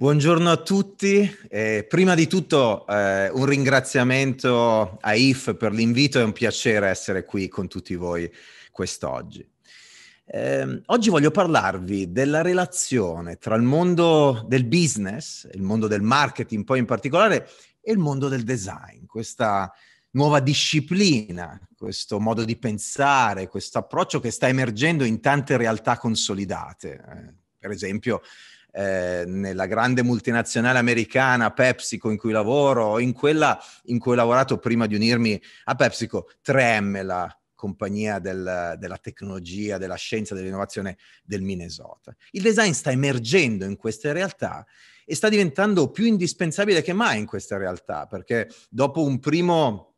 Buongiorno a tutti. Eh, prima di tutto eh, un ringraziamento a IF per l'invito, è un piacere essere qui con tutti voi quest'oggi. Eh, oggi voglio parlarvi della relazione tra il mondo del business, il mondo del marketing poi in particolare, e il mondo del design, questa nuova disciplina, questo modo di pensare, questo approccio che sta emergendo in tante realtà consolidate. Eh, per esempio eh, nella grande multinazionale americana PepsiCo in cui lavoro, in quella in cui ho lavorato prima di unirmi a PepsiCo, 3M, la compagnia del, della tecnologia, della scienza, dell'innovazione del Minnesota. Il design sta emergendo in queste realtà e sta diventando più indispensabile che mai in queste realtà, perché dopo un primo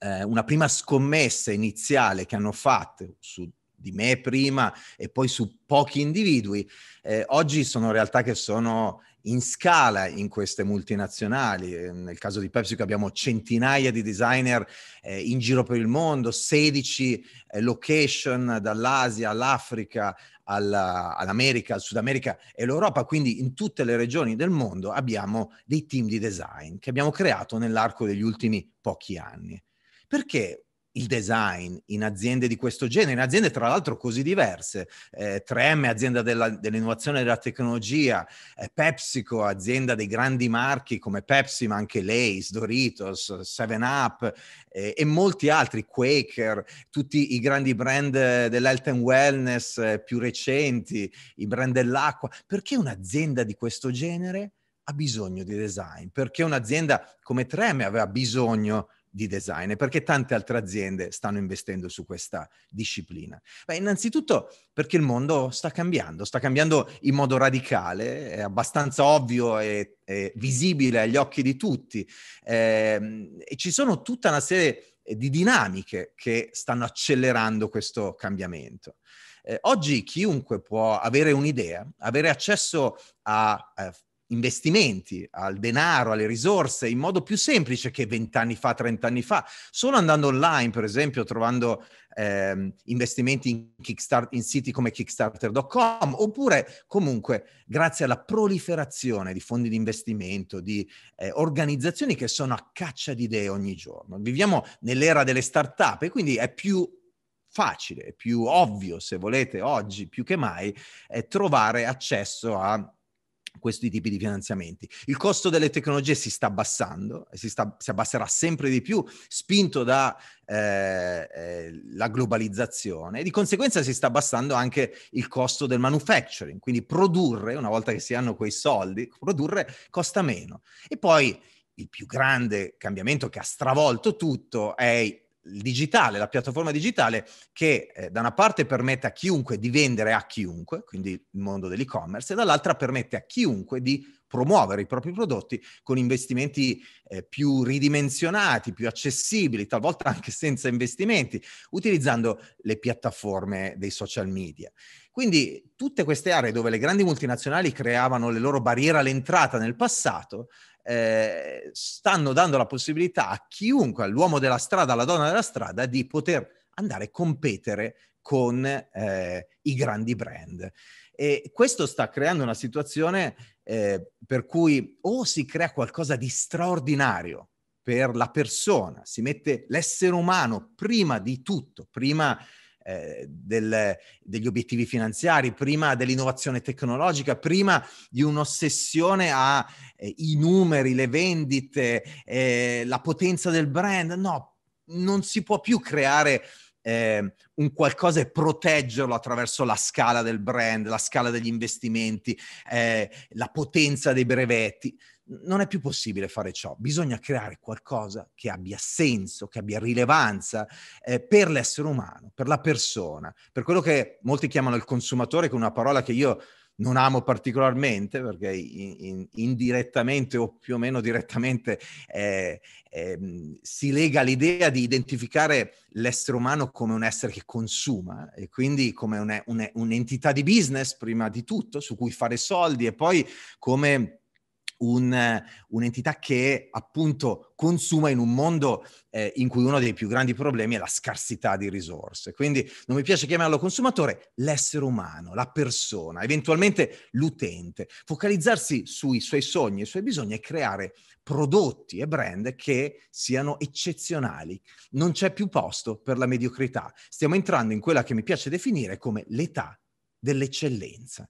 eh, una prima scommessa iniziale che hanno fatto su di me prima e poi su pochi individui, eh, oggi sono realtà che sono in scala in queste multinazionali. Eh, nel caso di PepsiCo abbiamo centinaia di designer eh, in giro per il mondo, 16 eh, location dall'Asia all'Africa, alla, all'America, al Sud America e l'Europa, quindi in tutte le regioni del mondo abbiamo dei team di design che abbiamo creato nell'arco degli ultimi pochi anni. Perché il design in aziende di questo genere, in aziende tra l'altro così diverse, eh, 3M azienda della, dell'innovazione e della tecnologia, eh, PepsiCo azienda dei grandi marchi come Pepsi ma anche Lace, Doritos, 7up eh, e molti altri, Quaker, tutti i grandi brand eh, dell'health and wellness eh, più recenti, i brand dell'acqua, perché un'azienda di questo genere ha bisogno di design? Perché un'azienda come 3M aveva bisogno di di design e perché tante altre aziende stanno investendo su questa disciplina? Beh, innanzitutto perché il mondo sta cambiando, sta cambiando in modo radicale, è abbastanza ovvio e, e visibile agli occhi di tutti eh, e ci sono tutta una serie di dinamiche che stanno accelerando questo cambiamento. Eh, oggi chiunque può avere un'idea, avere accesso a, a eh, investimenti, al denaro, alle risorse in modo più semplice che vent'anni fa, trent'anni fa. Solo andando online, per esempio, trovando ehm, investimenti in, kickstart, in siti come kickstarter.com, oppure comunque grazie alla proliferazione di fondi di investimento, di eh, organizzazioni che sono a caccia di idee ogni giorno. Viviamo nell'era delle start-up e quindi è più facile, è più ovvio, se volete, oggi più che mai, eh, trovare accesso a questi tipi di finanziamenti. Il costo delle tecnologie si sta abbassando, si, sta, si abbasserà sempre di più, spinto dalla eh, eh, globalizzazione e di conseguenza si sta abbassando anche il costo del manufacturing, quindi produrre, una volta che si hanno quei soldi, produrre costa meno. E poi il più grande cambiamento che ha stravolto tutto è il digitale, la piattaforma digitale che eh, da una parte permette a chiunque di vendere a chiunque, quindi il mondo dell'e-commerce, e dall'altra permette a chiunque di promuovere i propri prodotti con investimenti eh, più ridimensionati, più accessibili, talvolta anche senza investimenti, utilizzando le piattaforme dei social media. Quindi tutte queste aree dove le grandi multinazionali creavano le loro barriere all'entrata nel passato, eh, stanno dando la possibilità a chiunque, all'uomo della strada, alla donna della strada, di poter andare a competere con eh, i grandi brand. E questo sta creando una situazione eh, per cui o si crea qualcosa di straordinario per la persona, si mette l'essere umano prima di tutto, prima di eh, del, degli obiettivi finanziari, prima dell'innovazione tecnologica, prima di un'ossessione ai eh, numeri, le vendite, eh, la potenza del brand. No, non si può più creare eh, un qualcosa e proteggerlo attraverso la scala del brand, la scala degli investimenti, eh, la potenza dei brevetti non è più possibile fare ciò, bisogna creare qualcosa che abbia senso, che abbia rilevanza eh, per l'essere umano, per la persona, per quello che molti chiamano il consumatore, che è una parola che io non amo particolarmente perché in, in, indirettamente o più o meno direttamente eh, eh, si lega all'idea di identificare l'essere umano come un essere che consuma e quindi come un, un, un'entità di business prima di tutto su cui fare soldi e poi come un, un'entità che appunto consuma in un mondo eh, in cui uno dei più grandi problemi è la scarsità di risorse. Quindi non mi piace chiamarlo consumatore, l'essere umano, la persona, eventualmente l'utente. Focalizzarsi sui suoi sogni, i suoi bisogni e creare prodotti e brand che siano eccezionali. Non c'è più posto per la mediocrità. Stiamo entrando in quella che mi piace definire come l'età dell'eccellenza.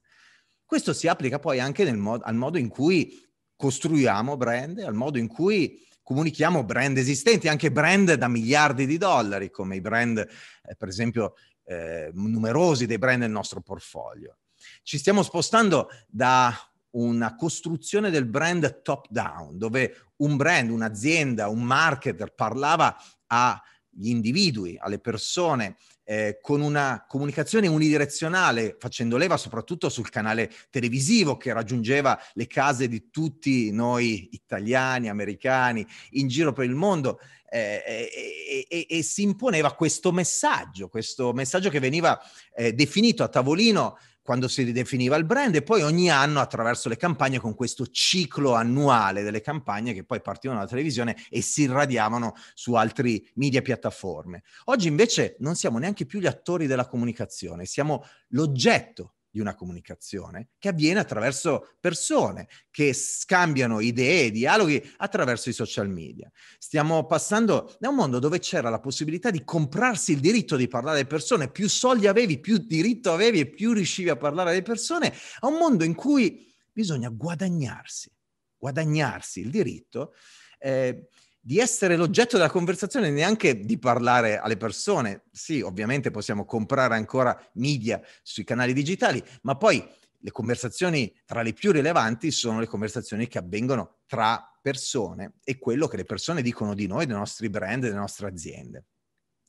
Questo si applica poi anche mod- al modo in cui costruiamo brand, al modo in cui comunichiamo brand esistenti, anche brand da miliardi di dollari, come i brand, eh, per esempio, eh, numerosi dei brand del nostro portfolio. Ci stiamo spostando da una costruzione del brand top down, dove un brand, un'azienda, un marketer parlava agli individui, alle persone, eh, con una comunicazione unidirezionale, facendo leva soprattutto sul canale televisivo che raggiungeva le case di tutti noi italiani, americani, in giro per il mondo. Eh, e, e, e, si imponeva questo messaggio, questo messaggio che veniva eh, definito a tavolino quando si ridefiniva il brand e poi ogni anno attraverso le campagne con questo ciclo annuale delle campagne che poi partivano dalla televisione e si irradiavano su altri media piattaforme. Oggi invece non siamo neanche più gli attori della comunicazione, siamo l'oggetto di una comunicazione che avviene attraverso persone che scambiano idee, dialoghi attraverso i social media. Stiamo passando da un mondo dove c'era la possibilità di comprarsi il diritto di parlare alle persone, più soldi avevi, più diritto avevi e più riuscivi a parlare alle persone, a un mondo in cui bisogna guadagnarsi, guadagnarsi il diritto. Eh, di essere l'oggetto della conversazione, neanche di parlare alle persone. Sì, ovviamente possiamo comprare ancora media sui canali digitali, ma poi le conversazioni tra le più rilevanti sono le conversazioni che avvengono tra persone e quello che le persone dicono di noi, dei nostri brand, delle nostre aziende.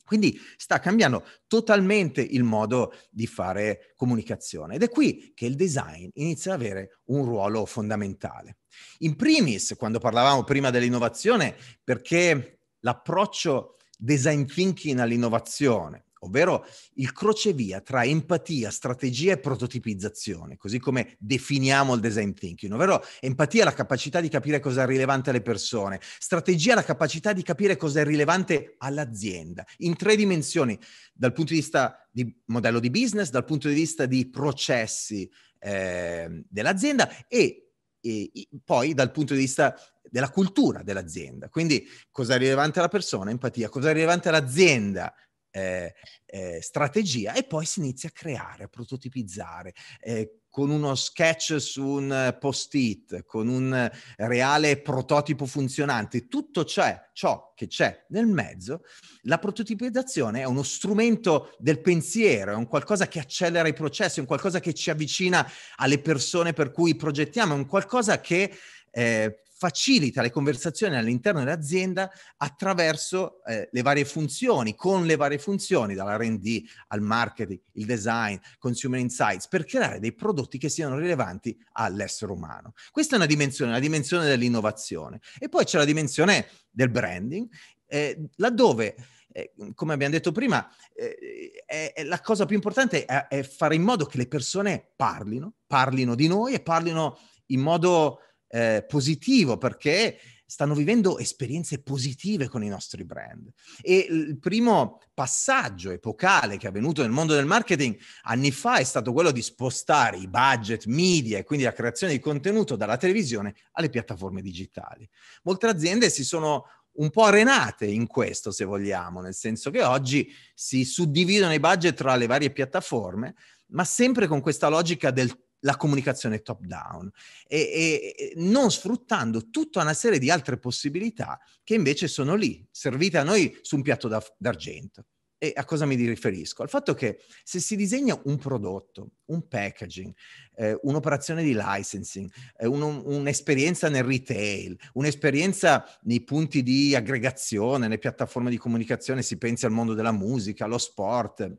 Quindi sta cambiando totalmente il modo di fare comunicazione ed è qui che il design inizia ad avere un ruolo fondamentale. In primis, quando parlavamo prima dell'innovazione, perché l'approccio design thinking all'innovazione, ovvero il crocevia tra empatia, strategia e prototipizzazione, così come definiamo il design thinking, ovvero empatia è la capacità di capire cosa è rilevante alle persone, strategia è la capacità di capire cosa è rilevante all'azienda, in tre dimensioni, dal punto di vista di modello di business, dal punto di vista di processi eh, dell'azienda e e poi dal punto di vista della cultura dell'azienda. Quindi cosa è rilevante alla persona? Empatia. Cosa è rilevante all'azienda? eh, eh, strategia e poi si inizia a creare, a prototipizzare. Eh, con uno sketch su un post-it, con un reale prototipo funzionante, tutto c'è, ciò che c'è nel mezzo, la prototipizzazione è uno strumento del pensiero, è un qualcosa che accelera i processi, è un qualcosa che ci avvicina alle persone per cui progettiamo, è un qualcosa che eh, facilita le conversazioni all'interno dell'azienda attraverso eh, le varie funzioni, con le varie funzioni, dall'RD al marketing, il design, consumer insights, per creare dei prodotti che siano rilevanti all'essere umano. Questa è una dimensione, la dimensione dell'innovazione. E poi c'è la dimensione del branding, eh, laddove... Eh, come abbiamo detto prima, eh, eh, eh la cosa più importante è, è, fare in modo che le persone parlino, parlino di noi e parlino in modo eh, positivo perché stanno vivendo esperienze positive con i nostri brand. E il primo passaggio epocale che è avvenuto nel mondo del marketing anni fa è stato quello di spostare i budget media e quindi la creazione di contenuto dalla televisione alle piattaforme digitali. Molte aziende si sono un po' arenate in questo, se vogliamo, nel senso che oggi si suddividono i budget tra le varie piattaforme, ma sempre con questa logica del la comunicazione top down e, e, non sfruttando tutta una serie di altre possibilità che invece sono lì, servite a noi su un piatto da, d'argento. E a cosa mi riferisco? Al fatto che se si disegna un prodotto, un packaging, eh, un'operazione di licensing, eh, un, un'esperienza nel retail, un'esperienza nei punti di aggregazione, nelle piattaforme di comunicazione, si pensi al mondo della musica, allo sport,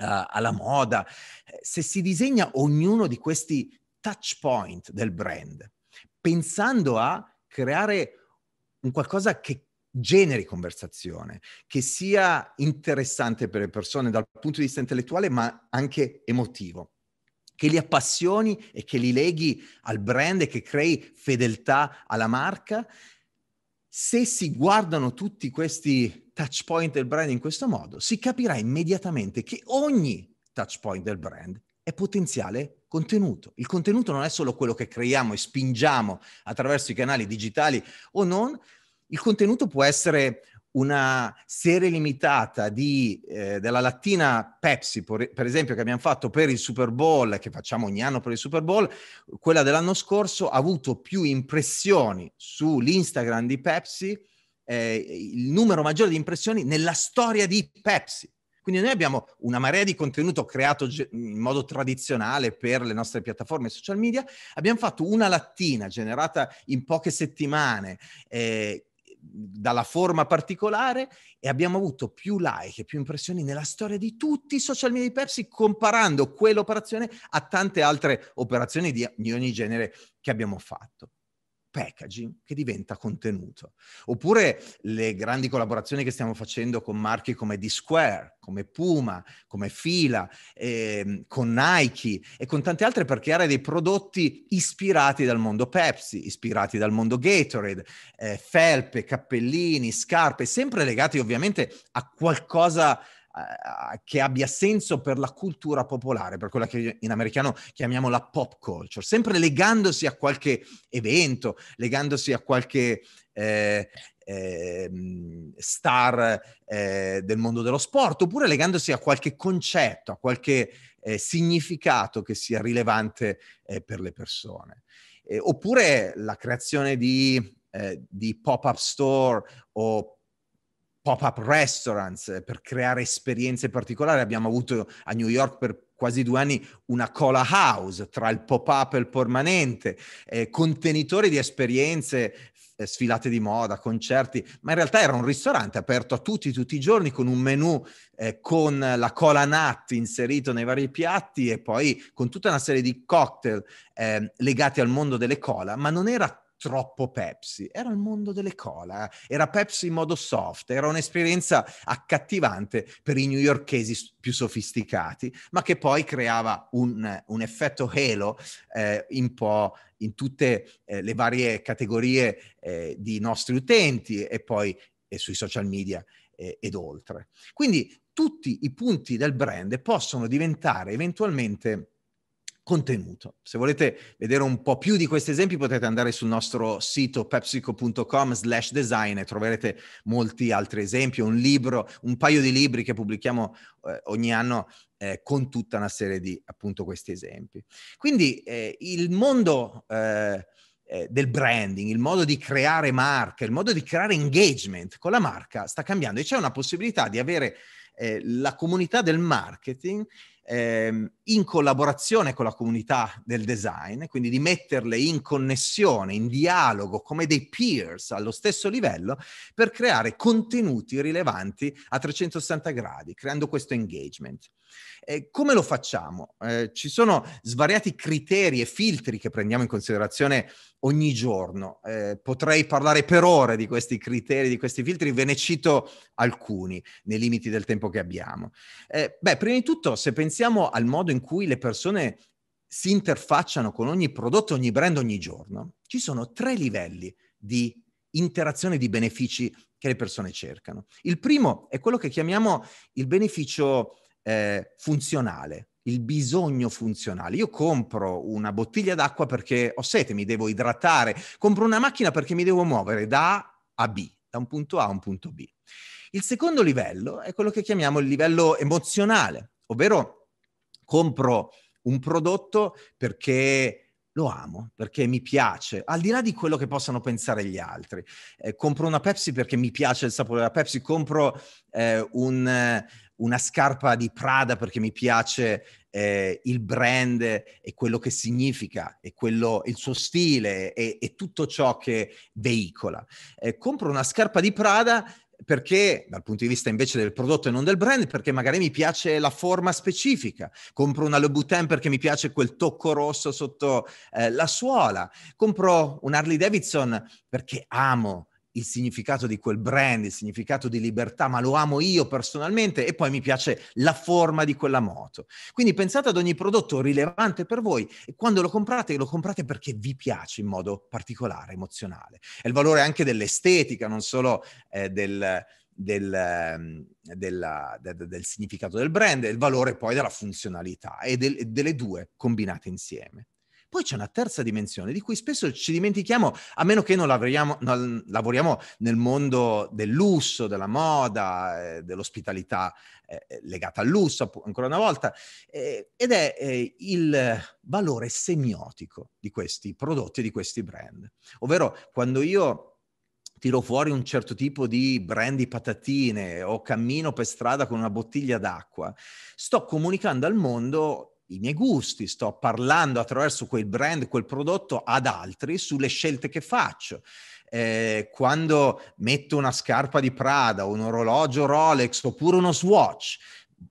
uh, alla moda, eh, se si disegna ognuno di questi touch point del brand, pensando a creare un qualcosa che generi conversazione, che sia interessante per le persone dal punto di vista intellettuale, ma anche emotivo che li appassioni e che li leghi al brand e che crei fedeltà alla marca. Se si guardano tutti questi touch point del brand in questo modo, si capirà immediatamente che ogni touch point del brand è potenziale contenuto. Il contenuto non è solo quello che creiamo e spingiamo attraverso i canali digitali o non, il contenuto può essere una serie limitata di, eh, della lattina Pepsi, per esempio, che abbiamo fatto per il Super Bowl, che facciamo ogni anno per il Super Bowl, quella dell'anno scorso ha avuto più impressioni sull'Instagram di Pepsi eh, il numero maggiore di impressioni nella storia di Pepsi. Quindi noi abbiamo una marea di contenuto creato in modo tradizionale per le nostre piattaforme social media, abbiamo fatto una lattina generata in poche settimane eh, dalla forma particolare e abbiamo avuto più like e più impressioni nella storia di tutti i social media di Pepsi comparando quell'operazione a tante altre operazioni di ogni genere che abbiamo fatto packaging che diventa contenuto. Oppure le grandi collaborazioni che stiamo facendo con marchi come D-Square, come Puma, come Fila, eh, con Nike e con tante altre per creare dei prodotti ispirati dal mondo Pepsi, ispirati dal mondo Gatorade, eh, felpe, cappellini, scarpe, sempre legati ovviamente a qualcosa che abbia senso per la cultura popolare, per quella che in americano chiamiamo la pop culture, sempre legandosi a qualche evento, legandosi a qualche eh, eh, star eh, del mondo dello sport, oppure legandosi a qualche concetto, a qualche eh, significato che sia rilevante eh, per le persone. Eh, oppure la creazione di, di pop-up store o pop-up restaurants eh, per creare esperienze particolari. Abbiamo avuto a New York per quasi due anni una cola house tra il pop-up e il permanente, eh, contenitori di esperienze, eh, sfilate di moda, concerti, ma in realtà era un ristorante aperto a tutti, tutti i giorni, con un menù eh, con la cola nut inserito nei vari piatti e poi con tutta una serie di cocktail ehm, legati al mondo delle cola, ma non era troppo Pepsi, era il mondo delle cola, eh. era Pepsi in modo soft, era un'esperienza accattivante per i newyorkesi più sofisticati, ma che poi creava un, un effetto halo eh, un po' in tutte eh, le varie categorie eh, di nostri utenti e poi e sui social media ed oltre. Quindi tutti i punti del brand possono diventare eventualmente contenuto. Se volete vedere un po' più di questi esempi potete andare sul nostro sito pepsico.com slash design e troverete molti altri esempi, un libro, un paio di libri che pubblichiamo eh, ogni anno eh, con tutta una serie di appunto questi esempi. Quindi eh, il mondo eh, eh del branding, il modo di creare marca, il modo di creare engagement con la marca sta cambiando e c'è una possibilità di avere eh, la comunità del marketing ehm, in collaborazione con la comunità del design, quindi di metterle in connessione, in dialogo, come dei peers allo stesso livello, per creare contenuti rilevanti a 360 gradi, creando questo engagement. Eh, come lo facciamo? Eh, ci sono svariati criteri e filtri che prendiamo in considerazione ogni giorno. Eh, potrei parlare per ore di questi criteri, di questi filtri, ve ne cito alcuni nei limiti del tempo che abbiamo. Eh, beh, prima di tutto, se pensiamo al modo in cui le persone si interfacciano con ogni prodotto, ogni brand ogni giorno, ci sono tre livelli di interazione di benefici che le persone cercano. Il primo è quello che chiamiamo il beneficio eh, funzionale, il bisogno funzionale. Io compro una bottiglia d'acqua perché ho sete, mi devo idratare, compro una macchina perché mi devo muovere da A a B, da un punto A a un punto B. Il secondo livello è quello che chiamiamo il livello emozionale, ovvero compro un prodotto perché lo amo perché mi piace, al di là di quello che possano pensare gli altri. Eh, compro una Pepsi perché mi piace il sapore della Pepsi, compro eh, un, una scarpa di Prada perché mi piace eh, il brand e quello che significa, e quello, il suo stile e, e tutto ciò che veicola. Eh, compro una scarpa di Prada perché dal punto di vista invece del prodotto e non del brand, perché magari mi piace la forma specifica, compro una Le Boutin perché mi piace quel tocco rosso sotto eh, la suola, compro un Harley Davidson perché amo il significato di quel brand, il significato di libertà, ma lo amo io personalmente e poi mi piace la forma di quella moto. Quindi pensate ad ogni prodotto rilevante per voi e quando lo comprate lo comprate perché vi piace in modo particolare, emozionale. È il valore anche dell'estetica, non solo eh, del, del, ehm, della, del, del, significato del brand, è il valore poi della funzionalità e, del, e delle due combinate insieme. Poi c'è una terza dimensione di cui spesso ci dimentichiamo, a meno che non lavoriamo, non lavoriamo nel mondo del lusso, della moda, eh, dell'ospitalità eh, legata al lusso, ancora una volta, eh, ed è eh, il valore semiotico di questi prodotti, di questi brand. Ovvero quando io tiro fuori un certo tipo di brand di patatine o cammino per strada con una bottiglia d'acqua, sto comunicando al mondo i miei gusti, sto parlando attraverso quel brand, quel prodotto ad altri sulle scelte che faccio. Eh, quando metto una scarpa di Prada, un orologio Rolex oppure uno Swatch,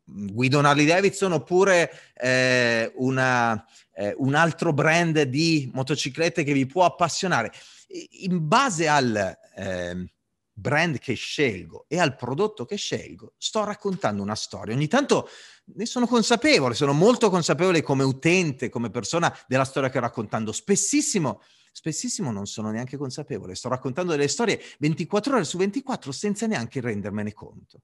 Guido Harley Davidson oppure eh, una, eh, un altro brand di motociclette che vi può appassionare. In base al, eh, brand che scelgo e al prodotto che scelgo, sto raccontando una storia. Ogni tanto ne sono consapevole, sono molto consapevole come utente, come persona della storia che sto raccontando. Spessissimo, spessissimo non sono neanche consapevole, sto raccontando delle storie 24 ore su 24 senza neanche rendermene conto.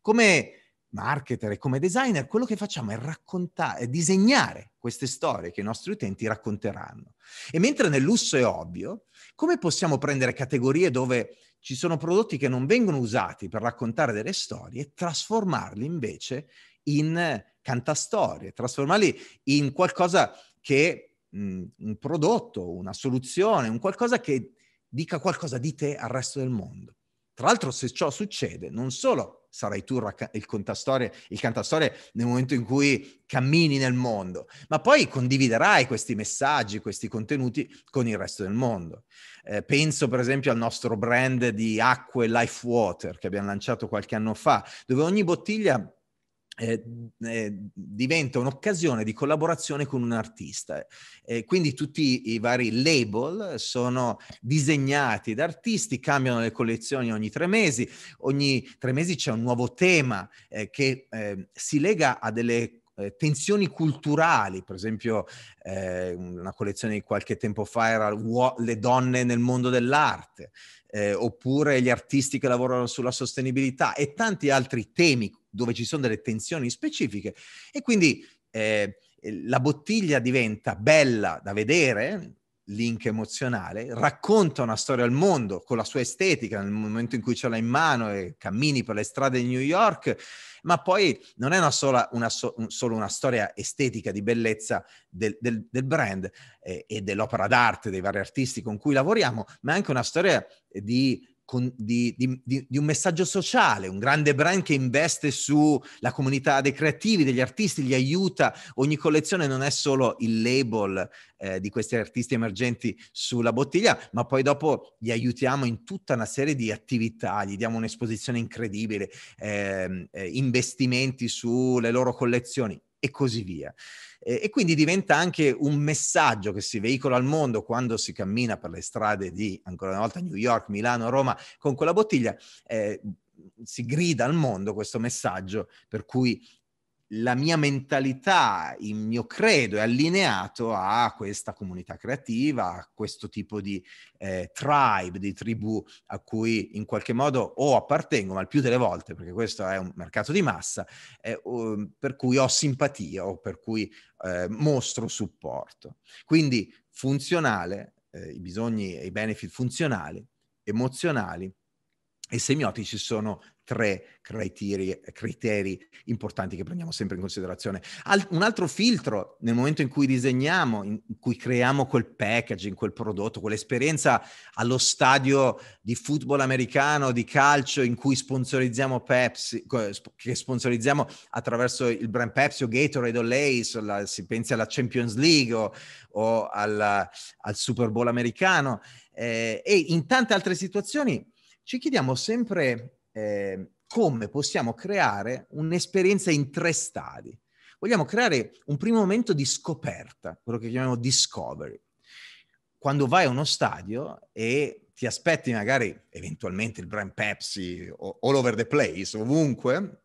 Come marketer e come designer, quello che facciamo è raccontare, è disegnare queste storie che i nostri utenti racconteranno. E mentre nel lusso è ovvio, come possiamo prendere categorie dove ci sono prodotti che non vengono usati per raccontare delle storie e trasformarli invece in cantastorie, trasformarli in qualcosa che mh, un prodotto, una soluzione, un qualcosa che dica qualcosa di te al resto del mondo. Tra l'altro se ciò succede, non solo sarai tu il contastore, il cantastorie nel momento in cui cammini nel mondo, ma poi condividerai questi messaggi, questi contenuti con il resto del mondo. Eh, penso per esempio al nostro brand di acque Life Water che abbiamo lanciato qualche anno fa, dove ogni bottiglia eh, eh, diventa un'occasione di collaborazione con un artista. Eh, quindi tutti i vari label sono disegnati da artisti, cambiano le collezioni ogni tre mesi, ogni tre mesi c'è un nuovo tema eh, che ehm, si lega a delle eh, tensioni culturali, per esempio eh, una collezione di qualche tempo fa era uo- le donne nel mondo dell'arte, eh, oppure gli artisti che lavorano sulla sostenibilità e tanti altri temi dove ci sono delle tensioni specifiche e quindi eh, la bottiglia diventa bella da vedere link emozionale, racconta una storia al mondo con la sua estetica nel momento in cui ce l'ha in mano e cammini per le strade di New York, ma poi non è una sola, una so, un, solo una storia estetica di bellezza del, del, del brand eh, e dell'opera d'arte dei vari artisti con cui lavoriamo, ma è anche una storia di con, di, di, di, un messaggio sociale, un grande brand che investe sulla comunità dei creativi, degli artisti, li aiuta. Ogni collezione non è solo il label eh, di questi artisti emergenti sulla bottiglia, ma poi dopo li aiutiamo in tutta una serie di attività, gli diamo un'esposizione incredibile, ehm, eh, investimenti sulle loro collezioni e così via e quindi diventa anche un messaggio che si veicola al mondo quando si cammina per le strade di, ancora una volta, New York, Milano, Roma, con quella bottiglia. Eh, si grida al mondo questo messaggio per cui la mia mentalità, il mio credo è allineato a questa comunità creativa, a questo tipo di eh, tribe, di tribù a cui in qualche modo o appartengo, ma il più delle volte, perché questo è un mercato di massa, eh, o, per cui ho simpatia o per cui eh, mostro supporto. Quindi funzionale, eh, i bisogni e i benefit funzionali, emozionali e semiotici sono tre criteri, criteri, importanti che prendiamo sempre in considerazione. Al, un altro filtro nel momento in cui disegniamo, in cui creiamo quel packaging, quel prodotto, quell'esperienza allo stadio di football americano, di calcio, in cui sponsorizziamo Pepsi, che sponsorizziamo attraverso il brand Pepsi o Gatorade o Lace, la, si pensi alla Champions League o, o alla, al Super Bowl americano eh, e in tante altre situazioni ci chiediamo sempre eh, come possiamo creare un'esperienza in tre stadi. Vogliamo creare un primo momento di scoperta, quello che chiamiamo discovery. Quando vai a uno stadio e ti aspetti magari eventualmente il brand Pepsi all over the place, ovunque,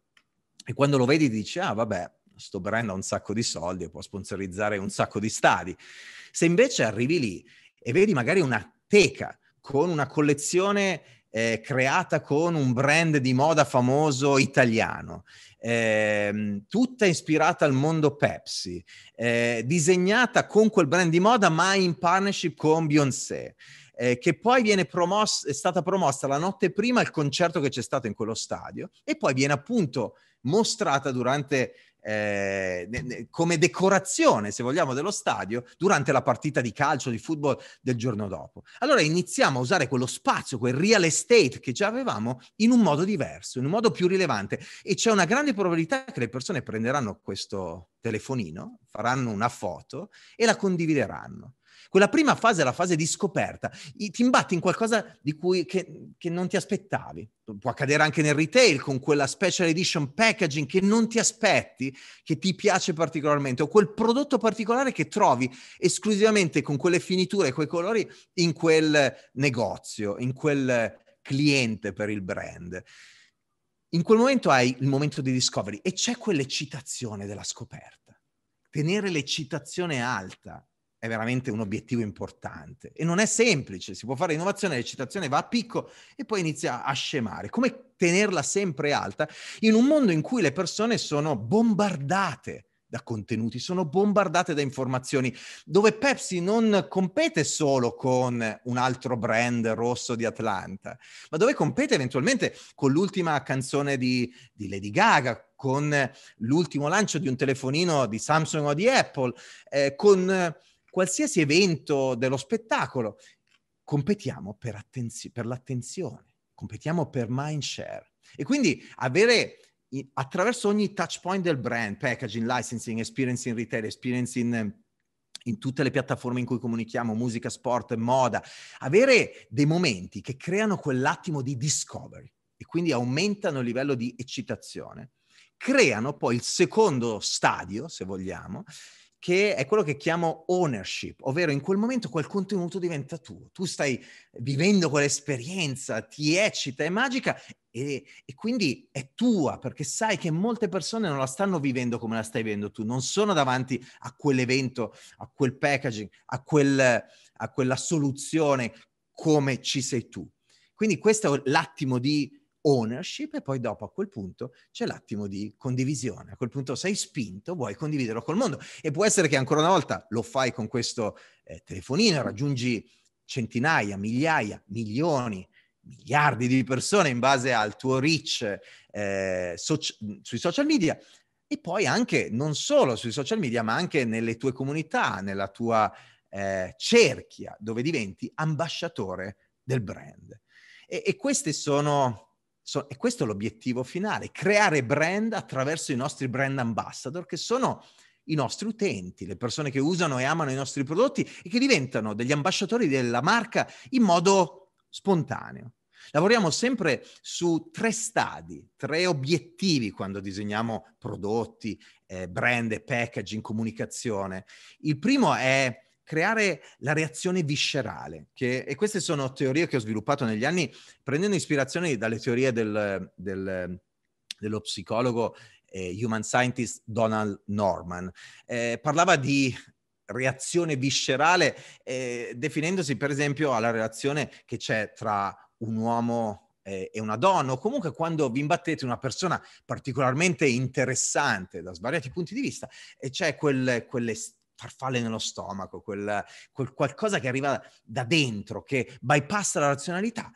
e quando lo vedi dici, ah vabbè, sto brand ha un sacco di soldi e può sponsorizzare un sacco di stadi. Se invece arrivi lì e vedi magari una teca con una collezione eh, creata con un brand di moda famoso italiano, eh, tutta ispirata al mondo Pepsi, eh, disegnata con quel brand di moda ma in partnership con Beyoncé. Eh, che poi viene promossa, è stata promossa la notte prima al concerto che c'è stato in quello stadio e poi viene appunto mostrata durante eh, come decorazione, se vogliamo, dello stadio durante la partita di calcio, di football del giorno dopo. Allora iniziamo a usare quello spazio, quel real estate che già avevamo in un modo diverso, in un modo più rilevante e c'è una grande probabilità che le persone prenderanno questo telefonino, faranno una foto e la condivideranno. Quella prima fase è la fase di scoperta. I, ti imbatti in qualcosa di cui, che, che non ti aspettavi. Può accadere anche nel retail con quella special edition packaging che non ti aspetti, che ti piace particolarmente, o quel prodotto particolare che trovi esclusivamente con quelle finiture e quei colori in quel negozio, in quel cliente per il brand. In quel momento hai il momento di discovery e c'è quell'eccitazione della scoperta. Tenere l'eccitazione alta è veramente un obiettivo importante e non è semplice, si può fare innovazione, l'eccitazione va a picco e poi inizia a scemare. Come tenerla sempre alta in un mondo in cui le persone sono bombardate da contenuti, sono bombardate da informazioni, dove Pepsi non compete solo con un altro brand rosso di Atlanta, ma dove compete eventualmente con l'ultima canzone di, di Lady Gaga, con l'ultimo lancio di un telefonino di Samsung o di Apple, eh, con qualsiasi evento dello spettacolo, competiamo per, attenzi- per l'attenzione, competiamo per mind share. E quindi avere attraverso ogni touch point del brand, packaging, licensing, experience in retail, experience in, in, tutte le piattaforme in cui comunichiamo, musica, sport, moda, avere dei momenti che creano quell'attimo di discovery e quindi aumentano il livello di eccitazione, creano poi il secondo stadio, se vogliamo, che è quello che chiamo ownership, ovvero in quel momento quel contenuto diventa tuo, tu stai vivendo quell'esperienza, ti eccita, è magica e, e, quindi è tua perché sai che molte persone non la stanno vivendo come la stai vivendo tu, non sono davanti a quell'evento, a quel packaging, a, quel, a quella soluzione come ci sei tu. Quindi questo è l'attimo di ownership e poi dopo a quel punto c'è l'attimo di condivisione, a quel punto sei spinto, vuoi condividerlo col mondo e può essere che ancora una volta lo fai con questo eh, telefonino, raggiungi centinaia, migliaia, milioni, miliardi di persone in base al tuo reach eh, so- sui social media e poi anche non solo sui social media ma anche nelle tue comunità, nella tua eh, cerchia dove diventi ambasciatore del brand. e, e queste sono So, e questo è l'obiettivo finale, creare brand attraverso i nostri brand ambassador, che sono i nostri utenti, le persone che usano e amano i nostri prodotti e che diventano degli ambasciatori della marca in modo spontaneo. Lavoriamo sempre su tre stadi, tre obiettivi quando disegniamo prodotti, eh, brand e packaging, comunicazione. Il primo è creare la reazione viscerale. Che, e queste sono teorie che ho sviluppato negli anni, prendendo ispirazione dalle teorie del, del, dello psicologo eh, human scientist Donald Norman. Eh, parlava di reazione viscerale, eh, definendosi per esempio alla relazione che c'è tra un uomo eh, e una donna, o comunque quando vi imbattete una persona particolarmente interessante da svariati punti di vista, e c'è quel, quelle farfalle nello stomaco, quel, quel qualcosa che arriva da dentro, che bypassa la razionalità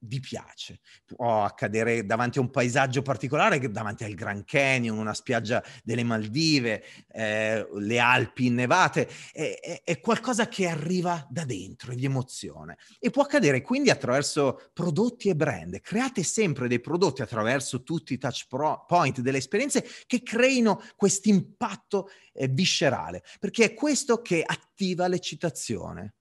vi piace. Può accadere davanti a un paesaggio particolare, davanti al Grand Canyon, una spiaggia delle Maldive, eh, le Alpi innevate, è, è, è, qualcosa che arriva da dentro e di emozione. E può accadere quindi attraverso prodotti e brand. Create sempre dei prodotti attraverso tutti i touch point delle esperienze che creino questo impatto eh, viscerale, perché è questo che attiva l'eccitazione.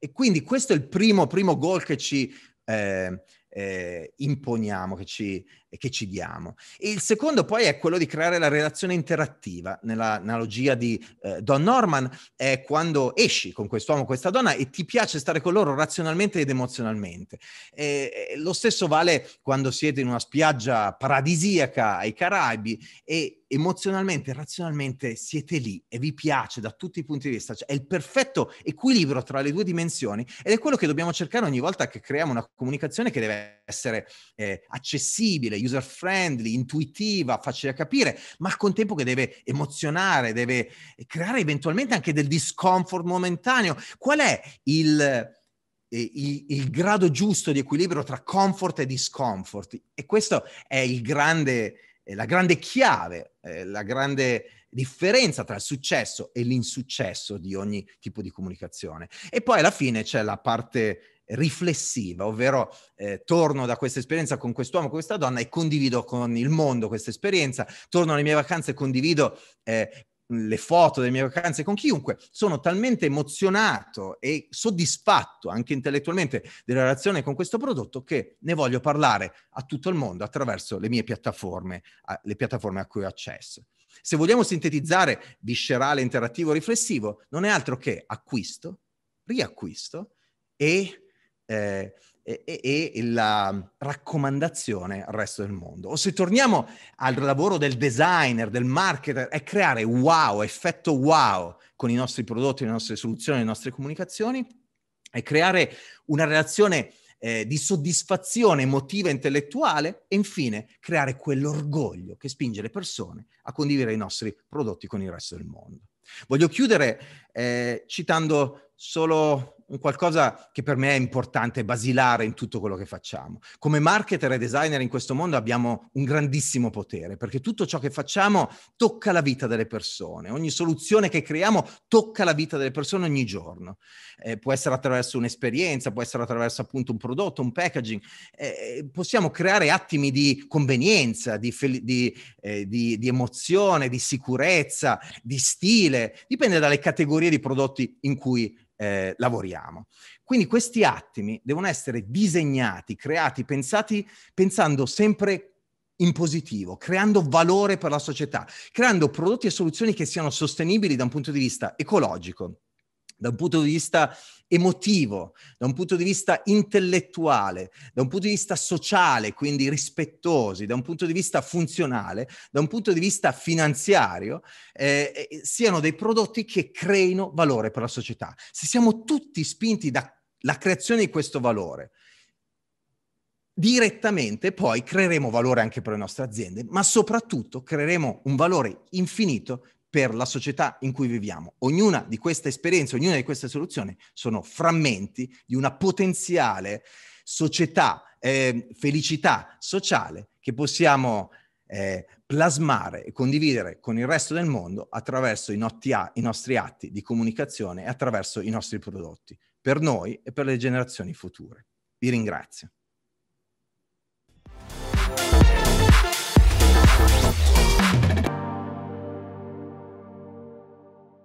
E quindi questo è il primo, primo goal che ci eh, eh, imponiamo, che ci che ci diamo. E il secondo poi è quello di creare la relazione interattiva. Nell'analogia di eh, Don Norman è quando esci con quest'uomo o questa donna e ti piace stare con loro razionalmente ed emozionalmente. E, lo stesso vale quando siete in una spiaggia paradisiaca ai Caraibi e emozionalmente e razionalmente siete lì e vi piace da tutti i punti di vista. Cioè, è il perfetto equilibrio tra le due dimensioni ed è quello che dobbiamo cercare ogni volta che creiamo una comunicazione che deve essere eh, accessibile, user friendly, intuitiva, facile da capire, ma al contempo che deve emozionare, deve eh, creare eventualmente anche del discomfort momentaneo. Qual è il, eh, il, il, grado giusto di equilibrio tra comfort e discomfort. E questo è grande, la grande chiave, la grande differenza tra il successo e l'insuccesso di ogni tipo di comunicazione. E poi alla fine c'è la parte riflessiva, ovvero eh, torno da questa esperienza con quest'uomo, con questa donna e condivido con il mondo questa esperienza, torno alle mie vacanze e condivido eh, le foto delle mie vacanze con chiunque, sono talmente emozionato e soddisfatto anche intellettualmente della relazione con questo prodotto che ne voglio parlare a tutto il mondo attraverso le mie piattaforme, le piattaforme a cui ho accesso. Se vogliamo sintetizzare viscerale, interattivo, riflessivo, non è altro che acquisto, riacquisto e eh, e, e, la raccomandazione al resto del mondo. O se torniamo al lavoro del designer, del marketer, è creare wow, effetto wow con i nostri prodotti, le nostre soluzioni, le nostre comunicazioni, è creare una relazione eh, di soddisfazione emotiva e intellettuale e infine creare quell'orgoglio che spinge le persone a condividere i nostri prodotti con il resto del mondo. Voglio chiudere eh, citando solo un qualcosa che per me è importante, basilare in tutto quello che facciamo. Come marketer e designer in questo mondo abbiamo un grandissimo potere, perché tutto ciò che facciamo tocca la vita delle persone, ogni soluzione che creiamo tocca la vita delle persone ogni giorno. Eh, può essere attraverso un'esperienza, può essere attraverso appunto un prodotto, un packaging. Eh, eh possiamo creare attimi di convenienza, di, fel- di, eh, di, di emozione, di sicurezza, di stile, dipende dalle categorie di prodotti in cui eh, lavoriamo. Quindi questi attimi devono essere disegnati, creati, pensati pensando sempre in positivo, creando valore per la società, creando prodotti e soluzioni che siano sostenibili da un punto di vista ecologico, da un punto di vista emotivo, da un punto di vista intellettuale, da un punto di vista sociale, quindi rispettosi, da un punto di vista funzionale, da un punto di vista finanziario, eh, eh siano dei prodotti che creino valore per la società. Se siamo tutti spinti dalla creazione di questo valore, direttamente poi creeremo valore anche per le nostre aziende, ma soprattutto creeremo un valore infinito per la società in cui viviamo. Ognuna di queste esperienze, ognuna di queste soluzioni sono frammenti di una potenziale società, eh, felicità sociale che possiamo eh, plasmare e condividere con il resto del mondo attraverso i, a- i nostri atti di comunicazione e attraverso i nostri prodotti, per noi e per le generazioni future. Vi ringrazio.